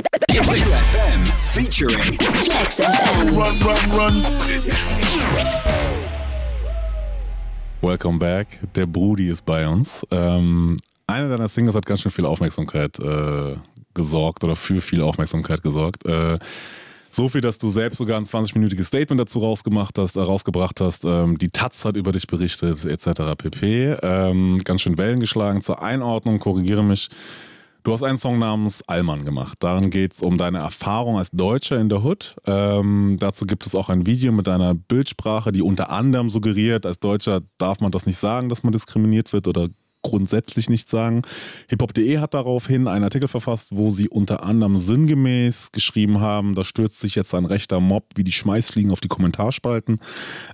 FM featuring Flex FM. Run, run, run. Welcome back. Der Brudi ist bei uns. Ähm, eine deiner Singles hat ganz schön viel Aufmerksamkeit äh, gesorgt oder für viel Aufmerksamkeit gesorgt. Äh, so viel, dass du selbst sogar ein 20-minütiges Statement dazu rausgemacht hast, äh, rausgebracht hast. Ähm, die Taz hat über dich berichtet, etc. pp. Ähm, ganz schön Wellen geschlagen. Zur Einordnung, korrigiere mich. Du hast einen Song namens Allmann gemacht. Darin geht es um deine Erfahrung als Deutscher in der Hood. Ähm, dazu gibt es auch ein Video mit deiner Bildsprache, die unter anderem suggeriert, als Deutscher darf man das nicht sagen, dass man diskriminiert wird oder grundsätzlich nicht sagen. Hiphop.de hat daraufhin einen Artikel verfasst, wo sie unter anderem sinngemäß geschrieben haben, da stürzt sich jetzt ein rechter Mob wie die Schmeißfliegen auf die Kommentarspalten.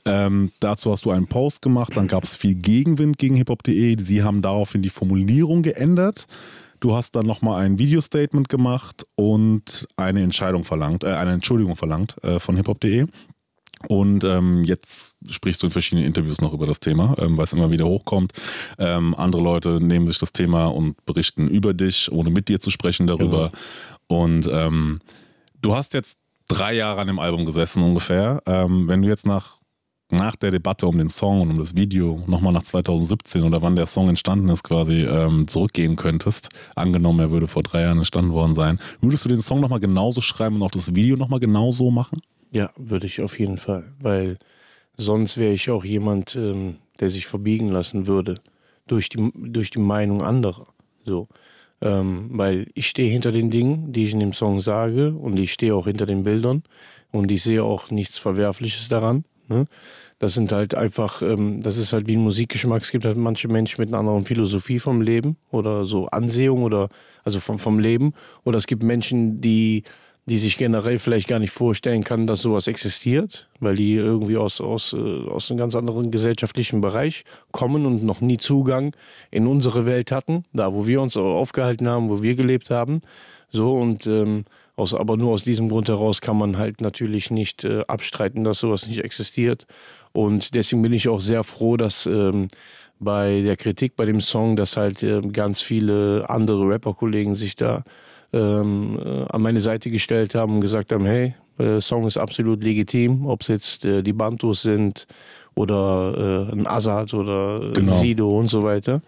Ähm, dazu hast du einen Post gemacht, dann gab es viel Gegenwind gegen hiphop.de. Sie haben daraufhin die Formulierung geändert. Du hast dann nochmal ein Video-Statement gemacht und eine Entscheidung verlangt, äh, eine Entschuldigung verlangt äh, von hiphop.de. Und ähm, jetzt sprichst du in verschiedenen Interviews noch über das Thema, ähm, weil es immer wieder hochkommt. Ähm, andere Leute nehmen sich das Thema und berichten über dich, ohne mit dir zu sprechen darüber. Genau. Und ähm, du hast jetzt drei Jahre an dem Album gesessen ungefähr. Ähm, wenn du jetzt nach nach der Debatte um den Song und um das Video nochmal nach 2017 oder wann der Song entstanden ist, quasi ähm, zurückgehen könntest, angenommen, er würde vor drei Jahren entstanden worden sein, würdest du den Song nochmal genauso schreiben und auch das Video nochmal genauso machen? Ja, würde ich auf jeden Fall, weil sonst wäre ich auch jemand, ähm, der sich verbiegen lassen würde durch die, durch die Meinung anderer. So. Ähm, weil ich stehe hinter den Dingen, die ich in dem Song sage und ich stehe auch hinter den Bildern und ich sehe auch nichts Verwerfliches daran. Ne? Das sind halt einfach, ähm, das ist halt wie ein Musikgeschmack. Es gibt halt manche Menschen mit einer anderen Philosophie vom Leben oder so Ansehung oder also vom, vom Leben. Oder es gibt Menschen, die, die sich generell vielleicht gar nicht vorstellen kann, dass sowas existiert, weil die irgendwie aus, aus, äh, aus einem ganz anderen gesellschaftlichen Bereich kommen und noch nie Zugang in unsere Welt hatten, da wo wir uns aufgehalten haben, wo wir gelebt haben. So und ähm, aus, aber nur aus diesem Grund heraus kann man halt natürlich nicht äh, abstreiten, dass sowas nicht existiert. Und deswegen bin ich auch sehr froh, dass ähm, bei der Kritik bei dem Song, dass halt äh, ganz viele andere Rapper-Kollegen sich da ähm, äh, an meine Seite gestellt haben und gesagt haben, hey, äh, Song ist absolut legitim, ob es jetzt äh, die Bantos sind oder äh, ein Azad oder äh, genau. Sido und so weiter.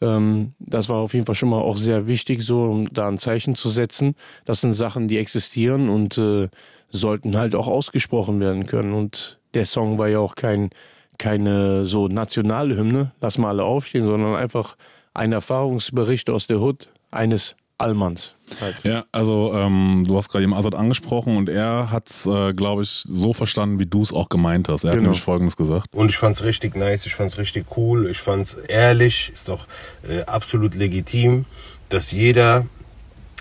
Ähm, das war auf jeden Fall schon mal auch sehr wichtig, so um da ein Zeichen zu setzen. Das sind Sachen, die existieren und äh, sollten halt auch ausgesprochen werden können. Und der Song war ja auch kein, keine so nationale Hymne, lass mal alle aufstehen, sondern einfach ein Erfahrungsbericht aus der Hut eines Allmanns. Halt. Ja, also ähm, du hast gerade eben Assad angesprochen und er hat es, äh, glaube ich, so verstanden, wie du es auch gemeint hast. Er genau. hat nämlich Folgendes gesagt. Und ich fand es richtig nice, ich fand es richtig cool, ich fand es ehrlich, ist doch äh, absolut legitim, dass jeder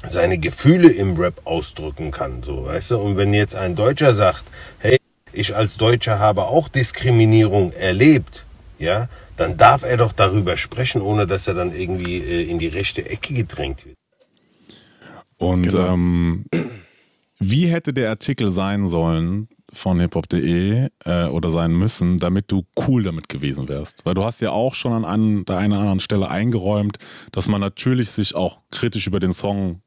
seine Gefühle im Rap ausdrücken kann, so, weißt du? Und wenn jetzt ein Deutscher sagt, hey, ich als Deutscher habe auch Diskriminierung erlebt, ja, dann darf er doch darüber sprechen, ohne dass er dann irgendwie äh, in die rechte Ecke gedrängt wird. Und genau. ähm, wie hätte der Artikel sein sollen von hiphop.de äh, oder sein müssen, damit du cool damit gewesen wärst? Weil du hast ja auch schon an, an der einen oder anderen Stelle eingeräumt, dass man natürlich sich auch kritisch über den Song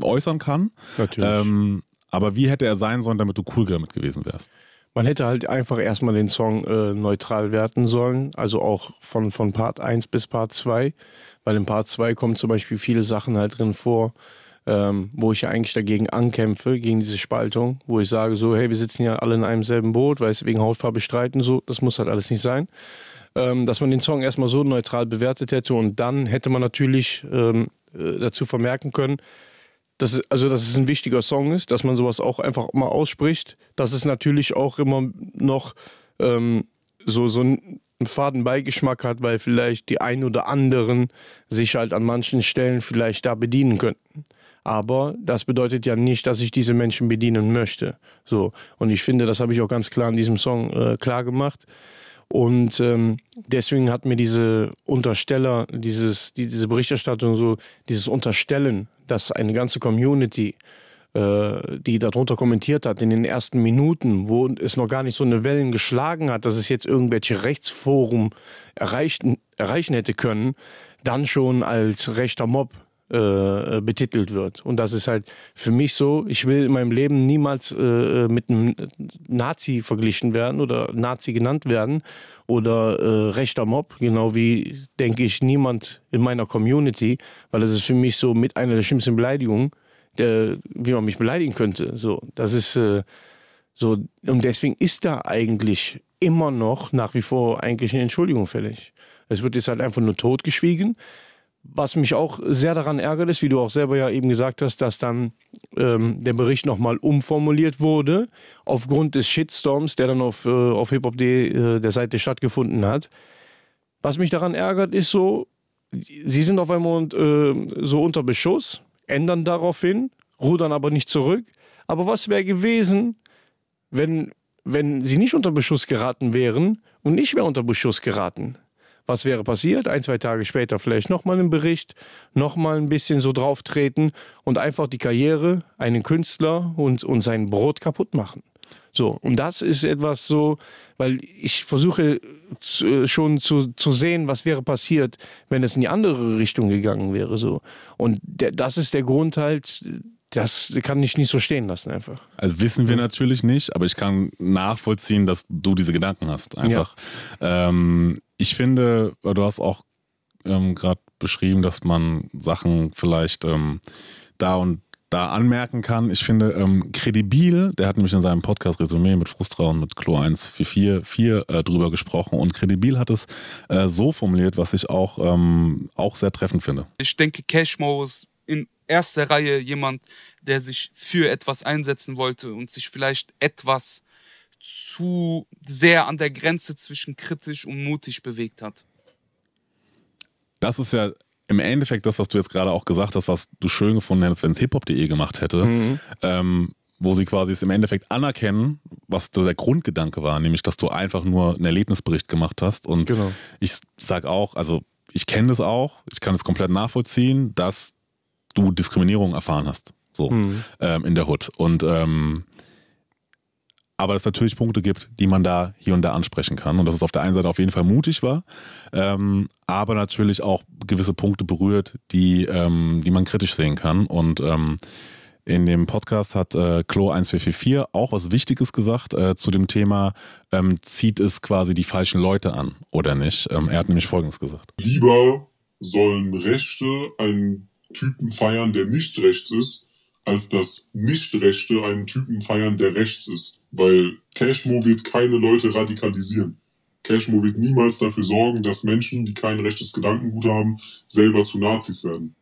äußern kann. Natürlich. Ähm, aber wie hätte er sein sollen, damit du cool damit gewesen wärst? Man hätte halt einfach erstmal den Song äh, neutral werten sollen, also auch von, von Part 1 bis Part 2, weil in Part 2 kommen zum Beispiel viele Sachen halt drin vor, ähm, wo ich ja eigentlich dagegen ankämpfe, gegen diese Spaltung, wo ich sage so, hey, wir sitzen ja alle in einem selben Boot, weil es wegen Hautfarbe streiten, so, das muss halt alles nicht sein. Ähm, dass man den Song erstmal so neutral bewertet hätte und dann hätte man natürlich ähm, äh, dazu vermerken können, dass, also, dass es ein wichtiger Song ist, dass man sowas auch einfach mal ausspricht, dass es natürlich auch immer noch ähm, so, so einen faden Beigeschmack hat, weil vielleicht die ein oder anderen sich halt an manchen Stellen vielleicht da bedienen könnten. Aber das bedeutet ja nicht, dass ich diese Menschen bedienen möchte. So. Und ich finde, das habe ich auch ganz klar in diesem Song äh, klar gemacht. Und ähm, deswegen hat mir diese Untersteller, dieses, die, diese Berichterstattung, so dieses Unterstellen, dass eine ganze Community, äh, die darunter kommentiert hat, in den ersten Minuten, wo es noch gar nicht so eine Wellen geschlagen hat, dass es jetzt irgendwelche Rechtsforum erreichen, erreichen hätte können, dann schon als rechter Mob äh, äh, betitelt wird. Und das ist halt für mich so, ich will in meinem Leben niemals äh, äh, mit einem Nazi verglichen werden oder Nazi genannt werden oder äh, rechter Mob, genau wie, denke ich, niemand in meiner Community, weil das ist für mich so mit einer der schlimmsten Beleidigungen, der, wie man mich beleidigen könnte. So, das ist so, und deswegen ist da eigentlich immer noch nach wie vor eigentlich eine Entschuldigung fällig. Es wird jetzt halt einfach nur totgeschwiegen. Was mich auch sehr daran ärgert ist, wie du auch selber ja eben gesagt hast, dass dann ähm, der Bericht nochmal umformuliert wurde, aufgrund des Shitstorms, der dann auf, äh, auf hiphop.de, äh, der Seite stattgefunden hat. Was mich daran ärgert, ist so, sie sind auf einmal äh, so unter Beschuss, ändern daraufhin, rudern aber nicht zurück. Aber was wäre gewesen, wenn, wenn sie nicht unter Beschuss geraten wären und ich wäre unter Beschuss geraten? was wäre passiert, ein, zwei Tage später vielleicht nochmal einen Bericht, nochmal ein bisschen so drauftreten und einfach die Karriere, einen Künstler und, und sein Brot kaputt machen. So, und das ist etwas so, weil ich versuche zu, schon zu, zu sehen, was wäre passiert, wenn es in die andere Richtung gegangen wäre. So. Und der, das ist der Grund halt, das kann ich nicht so stehen lassen einfach. Also wissen wir natürlich nicht, aber ich kann nachvollziehen, dass du diese Gedanken hast. Einfach. Ja. Ähm, ich finde, du hast auch ähm, gerade beschrieben, dass man Sachen vielleicht ähm, da und da anmerken kann. Ich finde, ähm, Credibil, der hat nämlich in seinem Podcast Resümee mit Frustra und mit Klo 144 äh, drüber gesprochen und Kredibil hat es äh, so formuliert, was ich auch, ähm, auch sehr treffend finde. Ich denke, Cashmo ist in erste Reihe jemand, der sich für etwas einsetzen wollte und sich vielleicht etwas zu sehr an der Grenze zwischen kritisch und mutig bewegt hat. Das ist ja im Endeffekt das, was du jetzt gerade auch gesagt hast, was du schön gefunden hättest, wenn es hiphop.de gemacht hätte, mhm. ähm, wo sie quasi es im Endeffekt anerkennen, was der Grundgedanke war, nämlich dass du einfach nur einen Erlebnisbericht gemacht hast. Und genau. ich sag auch, also ich kenne das auch, ich kann es komplett nachvollziehen, dass du Diskriminierung erfahren hast. So, mhm. ähm, in der Hut. Und ähm, aber es natürlich Punkte gibt, die man da hier und da ansprechen kann. Und dass es auf der einen Seite auf jeden Fall mutig war, ähm, aber natürlich auch gewisse Punkte berührt, die, ähm, die man kritisch sehen kann. Und ähm, in dem Podcast hat äh, Klo1444 auch was Wichtiges gesagt äh, zu dem Thema, ähm, zieht es quasi die falschen Leute an oder nicht. Ähm, er hat nämlich Folgendes gesagt. Lieber sollen Rechte ein Typen feiern, der nicht rechts ist, als dass Nicht-Rechte einen Typen feiern, der rechts ist. Weil Cashmo wird keine Leute radikalisieren. Cashmo wird niemals dafür sorgen, dass Menschen, die kein rechtes Gedankengut haben, selber zu Nazis werden.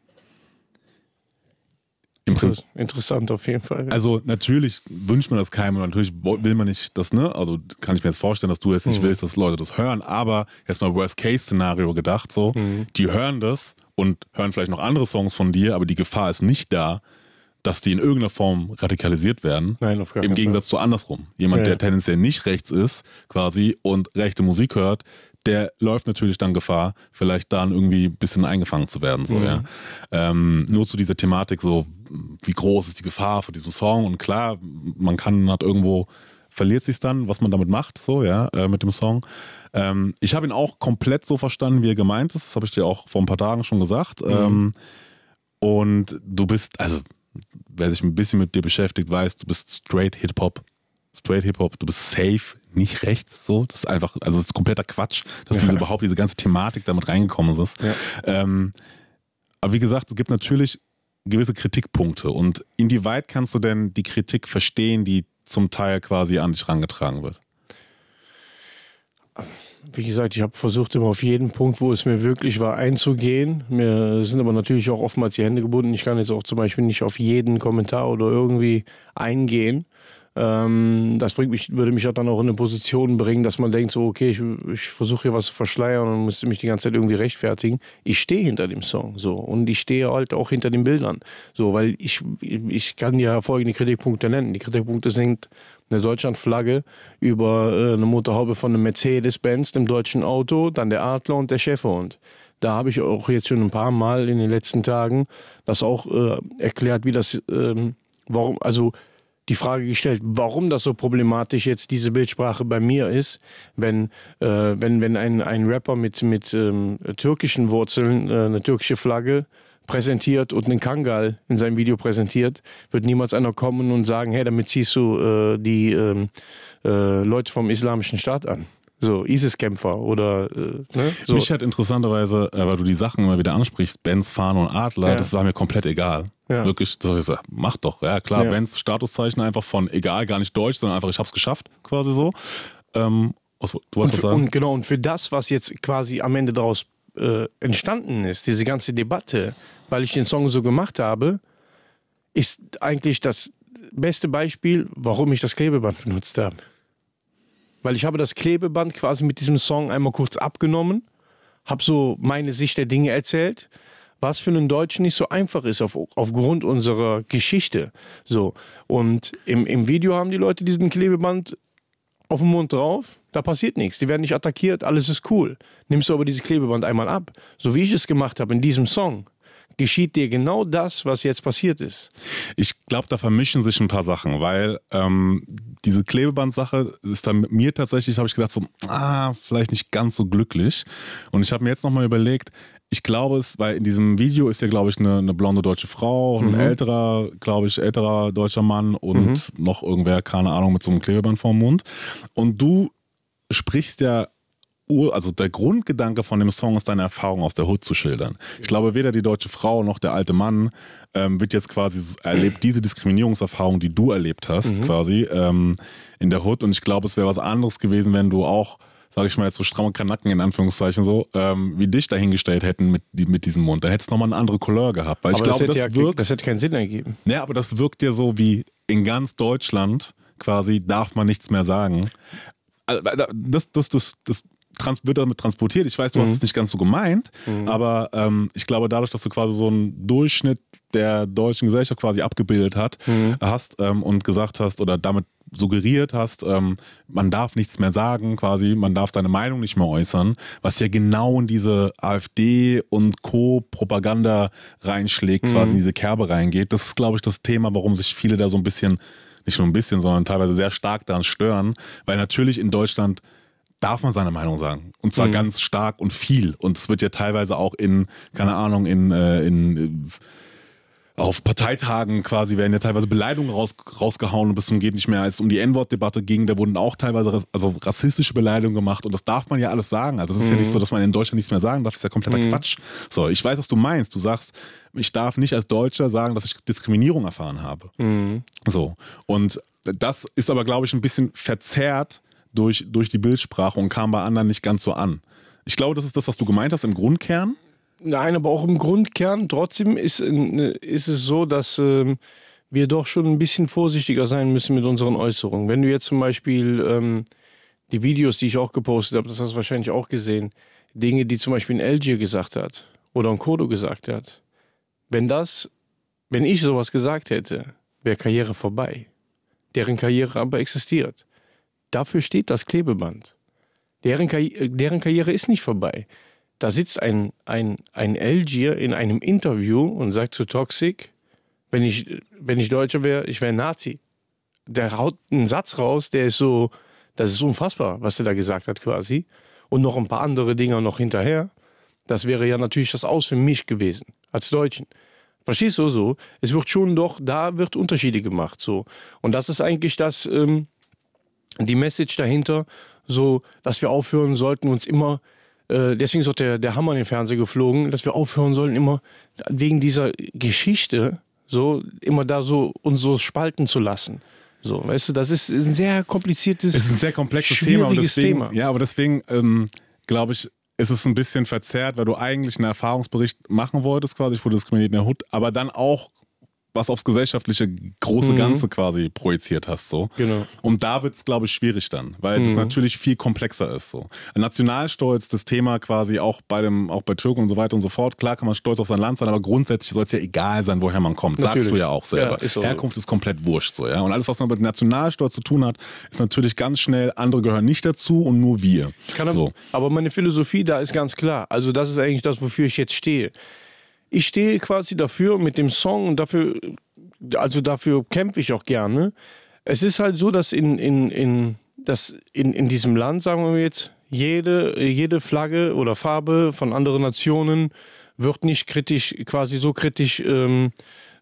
Im Prinzip. Interessant auf jeden Fall. Also natürlich wünscht man das keinem und natürlich will man nicht das, ne? Also kann ich mir jetzt vorstellen, dass du jetzt nicht mhm. willst, dass Leute das hören, aber erstmal Worst-Case-Szenario gedacht so. Mhm. Die hören das und hören vielleicht noch andere Songs von dir, aber die Gefahr ist nicht da, dass die in irgendeiner Form radikalisiert werden. Nein, auf gar Im Gegensatz Fall. zu andersrum. Jemand, ja, der ja. tendenziell nicht rechts ist, quasi, und rechte Musik hört, der läuft natürlich dann Gefahr, vielleicht dann irgendwie ein bisschen eingefangen zu werden. So, mhm. ja. Ähm, nur zu dieser Thematik, so wie groß ist die Gefahr von diesem Song und klar, man kann halt irgendwo verliert sich dann, was man damit macht, so, ja, äh, mit dem Song. Ähm, ich habe ihn auch komplett so verstanden, wie er gemeint ist. Das habe ich dir auch vor ein paar Tagen schon gesagt. Mhm. Ähm, und du bist, also, wer sich ein bisschen mit dir beschäftigt, weiß, du bist straight Hip-Hop. Straight Hip-Hop, du bist safe, nicht rechts, so. Das ist einfach, also, das ist kompletter Quatsch, dass ja. diese überhaupt diese ganze Thematik damit reingekommen ist. Ja. Ähm, aber wie gesagt, es gibt natürlich gewisse Kritikpunkte. Und inwieweit kannst du denn die Kritik verstehen, die zum Teil quasi an dich rangetragen wird? Wie gesagt, ich habe versucht, immer auf jeden Punkt, wo es mir wirklich war, einzugehen. Mir sind aber natürlich auch oftmals die Hände gebunden. Ich kann jetzt auch zum Beispiel nicht auf jeden Kommentar oder irgendwie eingehen. Ähm, das bringt mich, würde mich auch dann auch in eine Position bringen, dass man denkt, so, okay, ich, ich versuche hier was zu verschleiern und müsste mich die ganze Zeit irgendwie rechtfertigen. Ich stehe hinter dem Song so und ich stehe halt auch hinter den Bildern. So, weil ich, ich kann ja folgende Kritikpunkte nennen. Die Kritikpunkte sind eine Deutschlandflagge über äh, eine Motorhaube von einem Mercedes-Benz, dem deutschen Auto, dann der Adler und der Schäferhund da habe ich auch jetzt schon ein paar Mal in den letzten Tagen das auch äh, erklärt, wie das, ähm, warum, also die Frage gestellt, warum das so problematisch jetzt diese Bildsprache bei mir ist, wenn, äh, wenn, wenn ein, ein Rapper mit, mit ähm, türkischen Wurzeln äh, eine türkische Flagge präsentiert und einen Kangal in seinem Video präsentiert, wird niemals einer kommen und sagen, hey, damit ziehst du äh, die ähm, äh, Leute vom Islamischen Staat an. So, ISIS-Kämpfer oder. Äh, ne? so. Mich hat interessanterweise, äh, weil du die Sachen immer wieder ansprichst, Benz, Fahne und Adler, ja. das war mir komplett egal. Ja. Wirklich, das ich gesagt, mach doch, ja klar, ja. Bands, Statuszeichen einfach von egal, gar nicht deutsch, sondern einfach ich hab's geschafft, quasi so. Ähm, was, du hast was sagen? Und genau, und für das, was jetzt quasi am Ende daraus äh, entstanden ist, diese ganze Debatte, weil ich den Song so gemacht habe, ist eigentlich das beste Beispiel, warum ich das Klebeband benutzt habe. Weil ich habe das Klebeband quasi mit diesem Song einmal kurz abgenommen, habe so meine Sicht der Dinge erzählt was für einen Deutschen nicht so einfach ist auf, aufgrund unserer Geschichte. So. Und im, im Video haben die Leute diesen Klebeband auf dem Mund drauf, da passiert nichts. Die werden nicht attackiert, alles ist cool. Nimmst du aber dieses Klebeband einmal ab, so wie ich es gemacht habe in diesem Song, geschieht dir genau das, was jetzt passiert ist. Ich glaube, da vermischen sich ein paar Sachen, weil ähm, diese Klebeband-Sache ist dann mit mir tatsächlich, habe ich gedacht, so, ah, vielleicht nicht ganz so glücklich. Und ich habe mir jetzt nochmal überlegt, ich glaube es, weil in diesem Video ist ja, glaube ich, eine, eine blonde deutsche Frau, mhm. ein älterer, glaube ich, älterer deutscher Mann und mhm. noch irgendwer, keine Ahnung, mit so einem Klebeband vorm Mund. Und du sprichst ja also der Grundgedanke von dem Song ist deine Erfahrung aus der Hood zu schildern. Ich glaube, weder die deutsche Frau noch der alte Mann ähm, wird jetzt quasi erlebt diese Diskriminierungserfahrung, die du erlebt hast, mhm. quasi ähm, in der Hood. Und ich glaube, es wäre was anderes gewesen, wenn du auch sage ich mal jetzt so stramme Kanacken in Anführungszeichen so, ähm, wie dich dahingestellt hätten mit, mit diesem Mund, dann hättest du nochmal eine andere Couleur gehabt. Weil aber ich glaube, das, das, ja, wirkt, das hätte keinen Sinn ergeben. Ja, aber das wirkt dir so wie in ganz Deutschland quasi darf man nichts mehr sagen. Also, das, das, das, das trans wird damit transportiert. Ich weiß, du mhm. hast es nicht ganz so gemeint, mhm. aber ähm, ich glaube, dadurch, dass du quasi so einen Durchschnitt der deutschen Gesellschaft quasi abgebildet hat, mhm. hast ähm, und gesagt hast oder damit suggeriert hast, ähm, man darf nichts mehr sagen, quasi, man darf seine Meinung nicht mehr äußern, was ja genau in diese AfD und Co-Propaganda reinschlägt, mhm. quasi in diese Kerbe reingeht. Das ist, glaube ich, das Thema, warum sich viele da so ein bisschen, nicht nur ein bisschen, sondern teilweise sehr stark daran stören, weil natürlich in Deutschland darf man seine Meinung sagen. Und zwar mhm. ganz stark und viel. Und es wird ja teilweise auch in, keine Ahnung, in, äh, in äh, auf Parteitagen quasi werden ja teilweise Beleidigungen raus, rausgehauen und bis zum geht nicht mehr. Als es um die N-Wort-Debatte ging, da wurden auch teilweise also rassistische Beleidigungen gemacht und das darf man ja alles sagen. Also es ist mhm. ja nicht so, mhm. dass man in Deutschland nichts mehr sagen darf, das ist ja kompletter mhm. Quatsch. So, ich weiß, was du meinst. Du sagst, ich darf nicht als Deutscher sagen, dass ich Diskriminierung erfahren habe. Mhm. So. Und das ist aber, glaube ich, ein bisschen verzerrt durch, durch die Bildsprache und kam bei anderen nicht ganz so an. Ich glaube, das ist das, was du gemeint hast im Grundkern. Nein, aber auch im Grundkern trotzdem ist, äh, ne, ist es so, dass ähm, wir doch schon ein bisschen vorsichtiger sein müssen mit unseren Äußerungen. Wenn du jetzt zum Beispiel ähm, die Videos, die ich auch gepostet habe, das hast du wahrscheinlich auch gesehen, Dinge, die zum Beispiel ein Elgier gesagt hat oder ein Kodo gesagt hat. Wenn das, wenn ich sowas gesagt hätte, wäre Karriere vorbei. Deren Karriere aber existiert. Dafür steht das Klebeband. Deren, Karri deren Karriere ist nicht vorbei. Da sitzt ein, ein, ein Elgier in einem Interview und sagt zu Toxic, wenn ich, wenn ich Deutscher wäre, ich wäre Nazi. Der haut einen Satz raus, der ist so, das ist unfassbar, was er da gesagt hat quasi. Und noch ein paar andere Dinge noch hinterher. Das wäre ja natürlich das Aus für mich gewesen, als Deutschen. Verstehst du so? Es wird schon doch, da wird Unterschiede gemacht. So. Und das ist eigentlich das, ähm, die Message dahinter, so, dass wir aufhören sollten, uns immer äh, deswegen ist auch der, der Hammer in den Fernseher geflogen, dass wir aufhören sollen, immer wegen dieser Geschichte so immer da so uns so spalten zu lassen. So, weißt du, das ist ein sehr kompliziertes, es ist ein sehr komplexes Thema und deswegen, Thema. ja, aber deswegen ähm, glaube ich, ist es ein bisschen verzerrt, weil du eigentlich einen Erfahrungsbericht machen wolltest, quasi, ich wurde diskriminiert in der Hut, aber dann auch was aufs gesellschaftliche große mhm. Ganze quasi projiziert hast. So. Genau. Und da wird es, glaube ich, schwierig dann, weil es mhm. natürlich viel komplexer ist. So. Nationalstolz, das Thema quasi auch bei dem, auch bei Türken und so weiter und so fort. Klar kann man stolz auf sein Land sein, aber grundsätzlich soll es ja egal sein, woher man kommt. Natürlich. Sagst du ja auch selber. Ja, ist auch Herkunft so. ist komplett wurscht. So, ja? Und alles, was man mit Nationalstolz zu tun hat, ist natürlich ganz schnell, andere gehören nicht dazu und nur wir. Kann so. Aber meine Philosophie da ist ganz klar. Also, das ist eigentlich das, wofür ich jetzt stehe ich stehe quasi dafür mit dem Song und dafür, also dafür kämpfe ich auch gerne. Es ist halt so, dass in, in, in, dass in, in diesem Land, sagen wir jetzt, jede, jede Flagge oder Farbe von anderen Nationen wird nicht kritisch, quasi so kritisch ähm,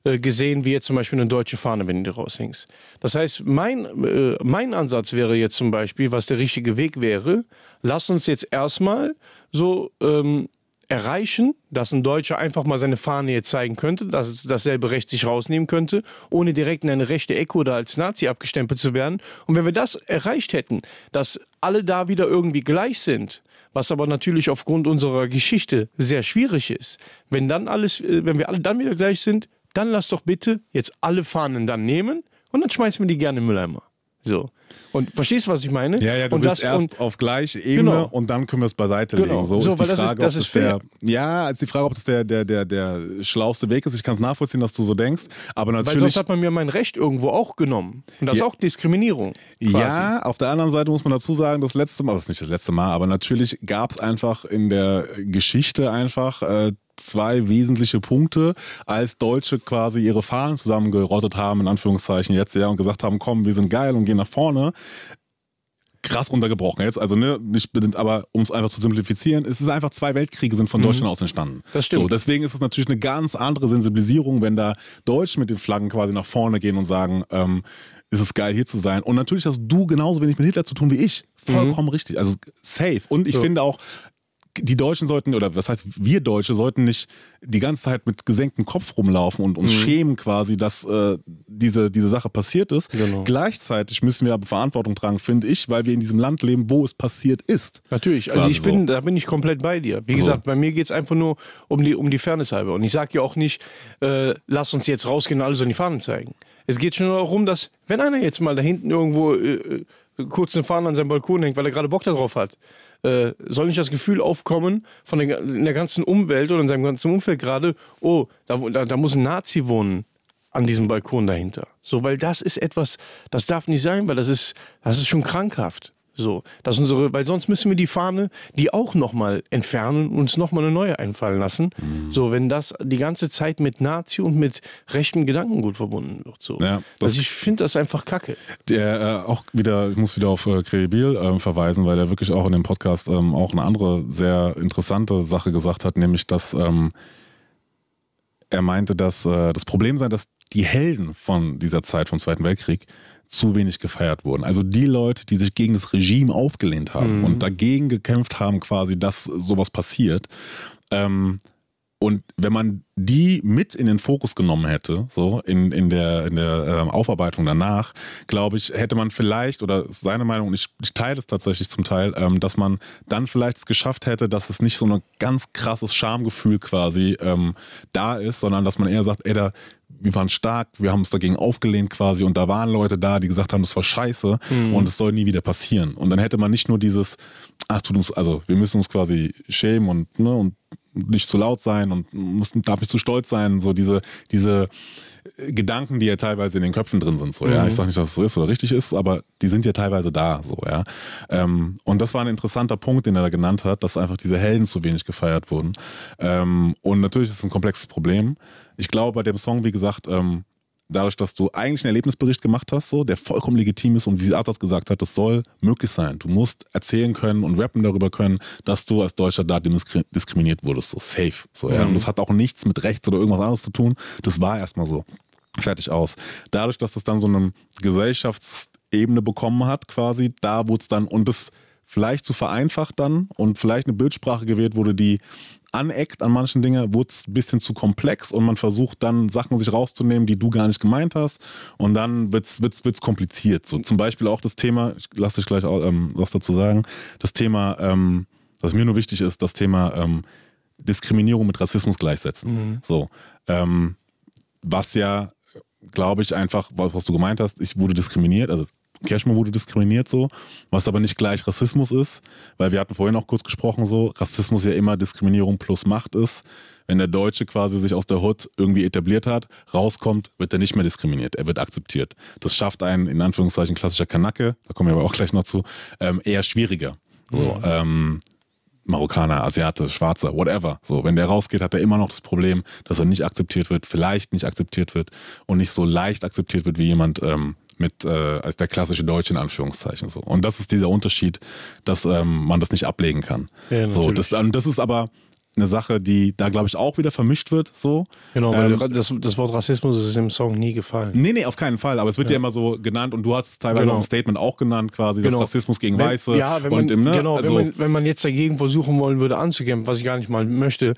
äh, gesehen, wie jetzt zum Beispiel eine deutsche Fahne, wenn du raushängst. Das heißt, mein, äh, mein Ansatz wäre jetzt zum Beispiel, was der richtige Weg wäre, lass uns jetzt erstmal so ähm, erreichen, dass ein Deutscher einfach mal seine Fahne zeigen könnte, dass dasselbe Recht sich rausnehmen könnte, ohne direkt in eine rechte Ecke oder als Nazi abgestempelt zu werden. Und wenn wir das erreicht hätten, dass alle da wieder irgendwie gleich sind, was aber natürlich aufgrund unserer Geschichte sehr schwierig ist, wenn dann alles, äh, wenn wir alle dann wieder gleich sind, dann lass doch bitte jetzt alle Fahnen dann nehmen und dann schmeißen wir die gerne in Mülleimer. So. Und verstehst du, was ich meine? Ja, ja, du und bist das, erst und, auf gleich Ebene genau. und dann können wir es beiseite genau. legen. So, so ist die Frage, ist, ob das der, ja, ist die Frage, ob das der, der, der, der schlauste Weg ist. Ich kann es nachvollziehen, dass du so denkst, aber natürlich... Weil sonst hat man mir mein Recht irgendwo auch genommen. Und das ja. ist auch Diskriminierung. Quasi. Ja, auf der anderen Seite muss man dazu sagen, das letzte Mal, das ist nicht das letzte Mal, aber natürlich gab es einfach in der Geschichte einfach... Äh, zwei wesentliche Punkte, als Deutsche quasi ihre Fahnen zusammengerottet haben, in Anführungszeichen jetzt ja, und gesagt haben, komm, wir sind geil und gehen nach vorne krass runtergebrochen jetzt. Also, ne, nicht, aber um es einfach zu simplifizieren, es ist einfach zwei Weltkriege sind von mhm. Deutschland aus entstanden. Das stimmt. So, deswegen ist es natürlich eine ganz andere Sensibilisierung, wenn da Deutsche mit den Flaggen quasi nach vorne gehen und sagen, ähm, ist es geil hier zu sein. Und natürlich hast du genauso wenig mit Hitler zu tun wie ich. Mhm. Vollkommen mhm. richtig. Also safe. Und ich so. finde auch, die Deutschen sollten, oder was heißt, wir Deutsche sollten nicht die ganze Zeit mit gesenktem Kopf rumlaufen und uns mhm. schämen quasi, dass äh, diese, diese Sache passiert ist. Genau. Gleichzeitig müssen wir aber Verantwortung tragen, finde ich, weil wir in diesem Land leben, wo es passiert ist. Natürlich, also ich so. bin, da bin ich komplett bei dir. Wie also. gesagt, bei mir geht es einfach nur um die, um die Fairness halber. Und ich sage ja auch nicht, äh, lass uns jetzt rausgehen und alles in die Fahnen zeigen. Es geht schon darum, dass, wenn einer jetzt mal da hinten irgendwo äh, äh, kurz eine Fahne an seinem Balkon hängt, weil er gerade Bock darauf hat, äh, soll nicht das Gefühl aufkommen von der, in der ganzen Umwelt oder in seinem ganzen Umfeld gerade, oh, da, da, da muss ein Nazi wohnen an diesem Balkon dahinter. So, weil das ist etwas, das darf nicht sein, weil das ist, das ist schon krankhaft. So, das unsere, weil sonst müssen wir die Fahne, die auch nochmal entfernen und uns nochmal eine neue einfallen lassen. Mhm. So, wenn das die ganze Zeit mit Nazi und mit rechtem Gedankengut verbunden wird. So. Ja, das also ich finde das einfach kacke. Der äh, auch wieder, ich muss wieder auf äh, Krebil äh, verweisen, weil er wirklich auch in dem Podcast ähm, auch eine andere sehr interessante Sache gesagt hat, nämlich dass ähm, er meinte, dass äh, das Problem sei, dass die Helden von dieser Zeit vom Zweiten Weltkrieg zu wenig gefeiert wurden. Also die Leute, die sich gegen das Regime aufgelehnt haben mhm. und dagegen gekämpft haben, quasi, dass sowas passiert. Ähm, und wenn man die mit in den Fokus genommen hätte, so in, in der, in der äh, Aufarbeitung danach, glaube ich, hätte man vielleicht, oder seine Meinung, ich, ich teile es tatsächlich zum Teil, ähm, dass man dann vielleicht es geschafft hätte, dass es nicht so ein ganz krasses Schamgefühl quasi ähm, da ist, sondern dass man eher sagt, ey, da wir waren stark, wir haben uns dagegen aufgelehnt quasi und da waren Leute da, die gesagt haben, das war scheiße mhm. und es soll nie wieder passieren. Und dann hätte man nicht nur dieses, ach, tut uns, also wir müssen uns quasi schämen und, ne, und nicht zu laut sein und muss, darf nicht zu stolz sein, so diese, diese äh, Gedanken, die ja teilweise in den Köpfen drin sind, so, ja. Mhm. Ich sage nicht, dass es so ist oder richtig ist, aber die sind ja teilweise da, so, ja. Ähm, und das war ein interessanter Punkt, den er da genannt hat, dass einfach diese Helden zu wenig gefeiert wurden. Ähm, und natürlich ist es ein komplexes Problem ich glaube, bei dem Song, wie gesagt, ähm, dadurch, dass du eigentlich einen Erlebnisbericht gemacht hast, so, der vollkommen legitim ist und wie Asas gesagt hat, das soll möglich sein. Du musst erzählen können und rappen darüber können, dass du als Deutscher da diskriminiert wurdest. So safe. So, ja. Mhm. Und das hat auch nichts mit Rechts oder irgendwas anderes zu tun. Das war erstmal so. Fertig aus. Dadurch, dass das dann so eine Gesellschaftsebene bekommen hat, quasi, da wurde es dann, und das vielleicht zu vereinfacht dann und vielleicht eine Bildsprache gewählt wurde, die aneckt an manchen Dingen, wurde es ein bisschen zu komplex und man versucht dann Sachen sich rauszunehmen, die du gar nicht gemeint hast und dann wird es kompliziert. So zum Beispiel auch das Thema, ich lasse dich gleich ähm, was dazu sagen, das Thema, ähm, was mir nur wichtig ist, das Thema ähm, Diskriminierung mit Rassismus gleichsetzen. Mhm. So, ähm, was ja glaube ich einfach, was, was du gemeint hast, ich wurde diskriminiert, also Cashmo wurde diskriminiert so, was aber nicht gleich Rassismus ist, weil wir hatten vorhin auch kurz gesprochen so, Rassismus ja immer Diskriminierung plus Macht ist. Wenn der Deutsche quasi sich aus der Hood irgendwie etabliert hat, rauskommt, wird er nicht mehr diskriminiert, er wird akzeptiert. Das schafft einen, in Anführungszeichen, klassischer Kanake, da kommen wir aber auch gleich noch zu, ähm, eher schwieriger. So, mhm. ähm, Marokkaner, Asiate, Schwarzer, whatever. So, wenn der rausgeht, hat er immer noch das Problem, dass er nicht akzeptiert wird, vielleicht nicht akzeptiert wird und nicht so leicht akzeptiert wird wie jemand, ähm, mit äh, als der klassische Deutsche in Anführungszeichen so. Und das ist dieser Unterschied, dass ähm, man das nicht ablegen kann. Ja, so, das, ähm, das ist aber eine Sache, die da, glaube ich, auch wieder vermischt wird. So. Genau, weil ähm, das, das, Wort Rassismus ist im Song nie gefallen. Nee, nee, auf keinen Fall. Aber es wird ja, ja immer so genannt und du hast es teilweise genau. im Statement auch genannt, quasi, genau. dass Rassismus gegen wenn, Weiße. Ja, wenn man, im, ne? genau, also, wenn, man, wenn man jetzt dagegen versuchen wollen würde anzukämpfen, was ich gar nicht mal möchte,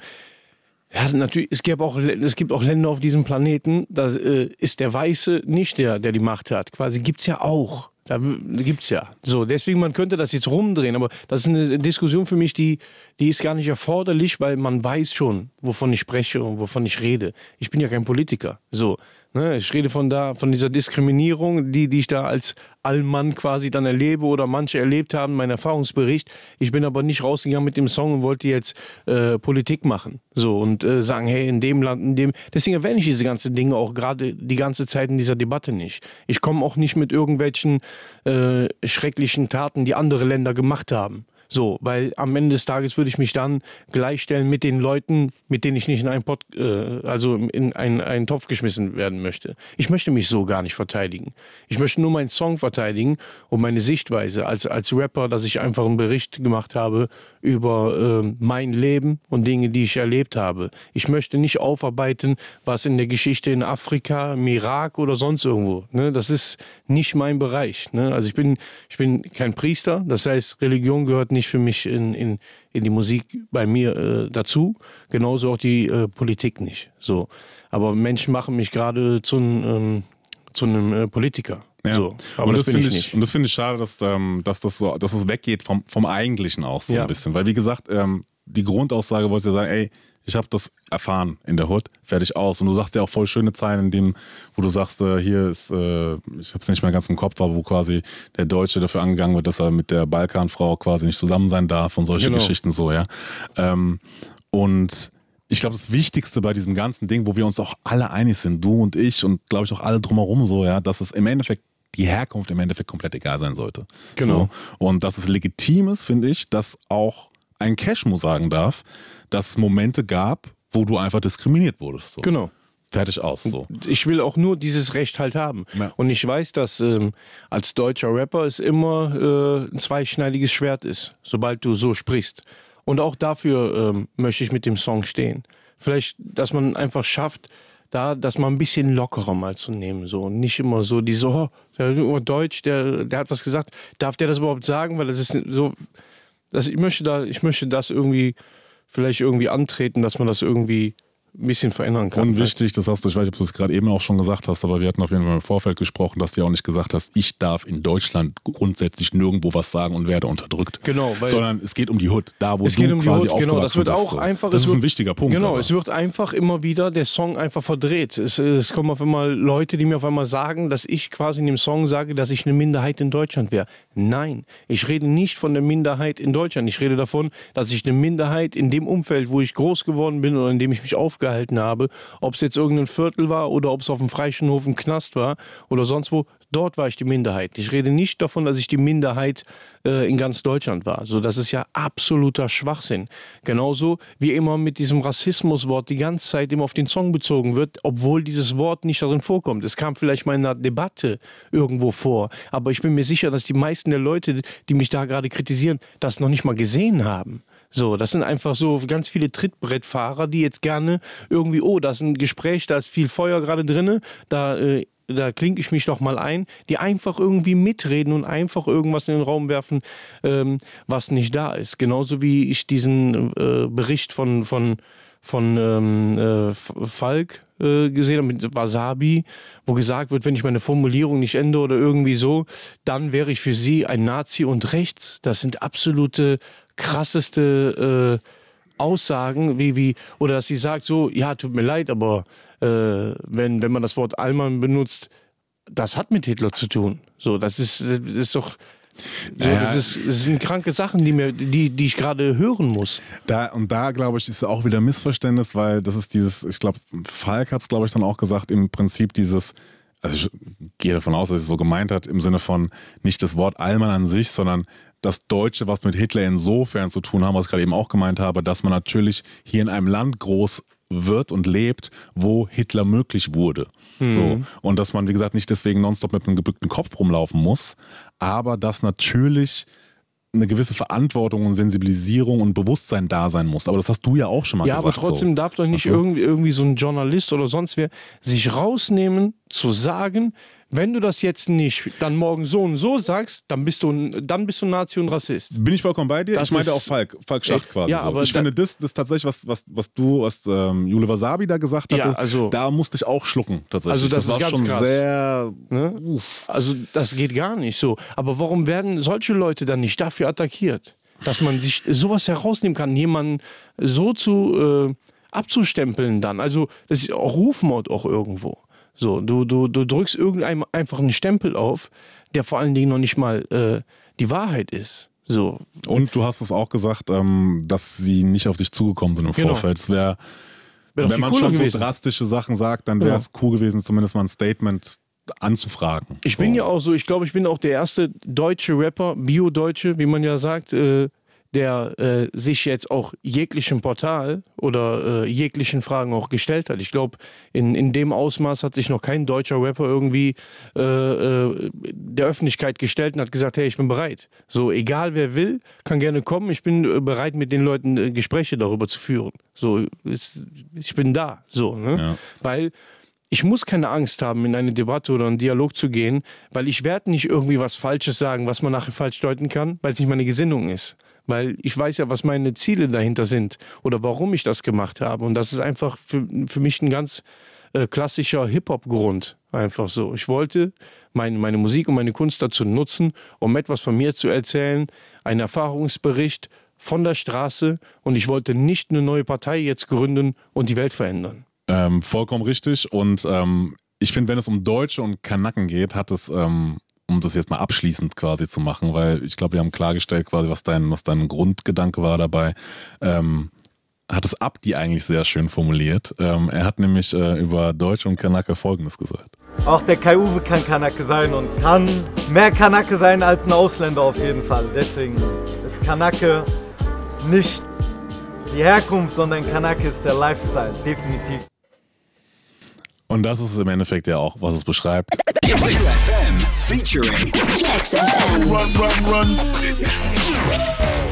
ja, natürlich, es, gäbe auch, es gibt auch Länder auf diesem Planeten, da äh, ist der Weiße nicht der, der die Macht hat. Quasi gibt's ja auch. Da gibt's ja. So, deswegen, man könnte das jetzt rumdrehen, aber das ist eine Diskussion für mich, die, die ist gar nicht erforderlich, weil man weiß schon, wovon ich spreche und wovon ich rede. Ich bin ja kein Politiker. So. Ne, ich rede von da, von dieser Diskriminierung, die, die ich da als Allmann quasi dann erlebe oder manche erlebt haben, mein Erfahrungsbericht. Ich bin aber nicht rausgegangen mit dem Song und wollte jetzt äh, Politik machen. So und äh, sagen, hey, in dem Land, in dem. Deswegen erwähne ich diese ganzen Dinge auch gerade die ganze Zeit in dieser Debatte nicht. Ich komme auch nicht mit irgendwelchen äh, schrecklichen Taten, die andere Länder gemacht haben. So, weil am Ende des Tages würde ich mich dann gleichstellen mit den Leuten, mit denen ich nicht in einen Pot, äh, also in einen, einen Topf geschmissen werden möchte. Ich möchte mich so gar nicht verteidigen. Ich möchte nur meinen Song verteidigen und meine Sichtweise als, als Rapper, dass ich einfach einen Bericht gemacht habe über äh, mein Leben und Dinge, die ich erlebt habe. Ich möchte nicht aufarbeiten, was in der Geschichte in Afrika, im Irak oder sonst irgendwo. Ne? Das ist nicht mein Bereich. Ne? Also ich bin, ich bin kein Priester, das heißt, Religion gehört nicht nicht für mich in, in, in die Musik bei mir äh, dazu, genauso auch die äh, Politik nicht. So. Aber Menschen machen mich gerade zu ähm, einem ähm, äh, Politiker. Ja. So, aber und das, das finde ich, ich, Und das finde ich schade, dass, ähm, dass, das so, dass das weggeht vom, vom Eigentlichen auch so ja. ein bisschen. Weil wie gesagt, ähm, die Grundaussage wollte ja sagen, ey, ich habe das erfahren in der Hood, fertig aus. Und du sagst ja auch voll schöne Zeilen, in dem, wo du sagst, äh, hier ist, äh, ich habe es nicht mehr ganz im Kopf, aber wo quasi der Deutsche dafür angegangen wird, dass er mit der Balkanfrau quasi nicht zusammen sein darf und solche genau. Geschichten so, ja. Ähm, und ich glaube, das Wichtigste bei diesem ganzen Ding, wo wir uns auch alle einig sind, du und ich und glaube ich auch alle drumherum so, ja, dass es im Endeffekt die Herkunft im Endeffekt komplett egal sein sollte. Genau. So. Und dass es legitim ist, finde ich, dass auch ein Cashmo sagen darf, dass es Momente gab, wo du einfach diskriminiert wurdest. So. Genau. Fertig aus. So. Ich will auch nur dieses Recht halt haben. Ja. Und ich weiß, dass ähm, als deutscher Rapper es immer äh, ein zweischneidiges Schwert ist, sobald du so sprichst. Und auch dafür ähm, möchte ich mit dem Song stehen. Vielleicht, dass man einfach schafft, da das mal ein bisschen lockerer mal zu nehmen. So. Und nicht immer so die so, oh, der Deutsch, der, der hat was gesagt. Darf der das überhaupt sagen? Weil das ist so. Das, ich, möchte da, ich möchte das irgendwie vielleicht irgendwie antreten, dass man das irgendwie ein bisschen verändern kann. Unwichtig, das hast du, ich weiß nicht, ob du es gerade eben auch schon gesagt hast, aber wir hatten auf jeden Fall im Vorfeld gesprochen, dass du ja auch nicht gesagt hast, ich darf in Deutschland grundsätzlich nirgendwo was sagen und werde unterdrückt. Genau, sondern es geht um die Hood, da wo es du geht um quasi die Hood, genau, das wird auch bist. einfach Das ist wird, ein wichtiger Punkt. Genau, aber. es wird einfach immer wieder der Song einfach verdreht. Es, es kommen auf einmal Leute, die mir auf einmal sagen, dass ich quasi in dem Song sage, dass ich eine Minderheit in Deutschland wäre. Nein, ich rede nicht von der Minderheit in Deutschland. Ich rede davon, dass ich eine Minderheit in dem Umfeld, wo ich groß geworden bin oder in dem ich mich auf aufgehalten habe, ob es jetzt irgendein Viertel war oder ob es auf dem Freischenhof ein Knast war oder sonst wo, dort war ich die Minderheit. Ich rede nicht davon, dass ich die Minderheit äh, in ganz Deutschland war. So, das ist ja absoluter Schwachsinn. Genauso wie immer mit diesem Rassismuswort die ganze Zeit immer auf den Song bezogen wird, obwohl dieses Wort nicht darin vorkommt. Es kam vielleicht mal in einer Debatte irgendwo vor, aber ich bin mir sicher, dass die meisten der Leute, die mich da gerade kritisieren, das noch nicht mal gesehen haben. So, das sind einfach so ganz viele Trittbrettfahrer, die jetzt gerne irgendwie, oh, da ist ein Gespräch, da ist viel Feuer gerade drinne, da äh, da klinke ich mich doch mal ein, die einfach irgendwie mitreden und einfach irgendwas in den Raum werfen, ähm, was nicht da ist. Genauso wie ich diesen äh, Bericht von, von, von ähm, äh, Falk äh, gesehen habe mit Wasabi, wo gesagt wird, wenn ich meine Formulierung nicht ändere oder irgendwie so, dann wäre ich für sie ein Nazi und rechts. Das sind absolute krasseste äh, Aussagen, wie, wie, oder dass sie sagt so, ja, tut mir leid, aber äh, wenn, wenn man das Wort Allmann benutzt, das hat mit Hitler zu tun. So, das ist, das äh, ist doch. So, naja. das, ist, das, sind kranke Sachen, die, mir, die, die ich gerade hören muss. Da, und da, glaube ich, ist auch wieder Missverständnis, weil das ist dieses, ich glaube, Falk hat es, glaube ich, dann auch gesagt, im Prinzip dieses, also ich gehe davon aus, dass er es so gemeint hat, im Sinne von nicht das Wort Allmann an sich, sondern das Deutsche was mit Hitler insofern zu tun haben, was ich gerade eben auch gemeint habe, dass man natürlich hier in einem Land groß wird und lebt, wo Hitler möglich wurde. Mhm. So. Und dass man, wie gesagt, nicht deswegen nonstop mit einem gebückten Kopf rumlaufen muss, aber dass natürlich eine gewisse Verantwortung und Sensibilisierung und Bewusstsein da sein muss. Aber das hast du ja auch schon mal ja, gesagt. Ja, aber trotzdem so. darf doch nicht irgendwie, irgendwie so ein Journalist oder sonst wer sich rausnehmen, zu sagen, wenn du das jetzt nicht dann morgen so und so sagst, dann bist du, dann bist du Nazi und Rassist. Bin ich vollkommen bei dir. Das ich meine auch Falk, Falk Schacht echt, quasi. Ja, so. aber ich da, finde, das, das tatsächlich, was, was, was du, was ähm, Jule Wasabi da gesagt hat, ja, also, da musste ich auch schlucken. Tatsächlich. Also das, das ist war ganz schon krass. sehr. Ne? Also das geht gar nicht so. Aber warum werden solche Leute dann nicht dafür attackiert? Dass man sich sowas herausnehmen kann, jemanden so zu äh, abzustempeln dann. Also das ist auch Rufmord auch irgendwo. So, du, du, du drückst irgendeinem einfach einen Stempel auf, der vor allen Dingen noch nicht mal äh, die Wahrheit ist. So. Und du hast es auch gesagt, ähm, dass sie nicht auf dich zugekommen sind im genau. Vorfeld. Es wäre, wär wenn man schon gewesen. so drastische Sachen sagt, dann genau. wäre es ja. cool gewesen, zumindest mal ein Statement anzufragen. Ich so. bin ja auch so, ich glaube, ich bin auch der erste deutsche Rapper, Bio-Deutsche, wie man ja sagt, äh, der äh, sich jetzt auch jeglichem Portal oder äh, jeglichen Fragen auch gestellt hat. Ich glaube, in, in dem Ausmaß hat sich noch kein deutscher Rapper irgendwie äh, äh, der Öffentlichkeit gestellt und hat gesagt, hey, ich bin bereit. So, egal wer will, kann gerne kommen. Ich bin äh, bereit, mit den Leuten äh, Gespräche darüber zu führen. So, ist, ich bin da. So, ne? Ja. Weil ich muss keine Angst haben, in eine Debatte oder einen Dialog zu gehen, weil ich werde nicht irgendwie was Falsches sagen, was man nachher falsch deuten kann, weil es nicht meine Gesinnung ist weil ich weiß ja, was meine Ziele dahinter sind oder warum ich das gemacht habe. Und das ist einfach für, für mich ein ganz äh, klassischer Hip-Hop-Grund. Einfach so. Ich wollte mein, meine Musik und meine Kunst dazu nutzen, um etwas von mir zu erzählen, einen Erfahrungsbericht von der Straße. Und ich wollte nicht eine neue Partei jetzt gründen und die Welt verändern. Ähm, vollkommen richtig. Und ähm, ich finde, wenn es um Deutsche und Kanacken geht, hat es ähm, um das jetzt mal abschließend quasi zu machen, weil ich glaube, wir haben klargestellt quasi, was dein, was dein Grundgedanke war dabei. Ähm, hat es Abdi eigentlich sehr schön formuliert. Ähm, er hat nämlich äh, über Deutsch und Kanake Folgendes gesagt. Auch der Kai-Uwe kann Kanake sein und kann mehr Kanake sein als ein Ausländer auf jeden Fall. Deswegen ist Kanake nicht die Herkunft, sondern Kanake ist der Lifestyle, definitiv. Und das ist im Endeffekt ja auch, was es beschreibt. Featuring Flex FM. Run, run, run.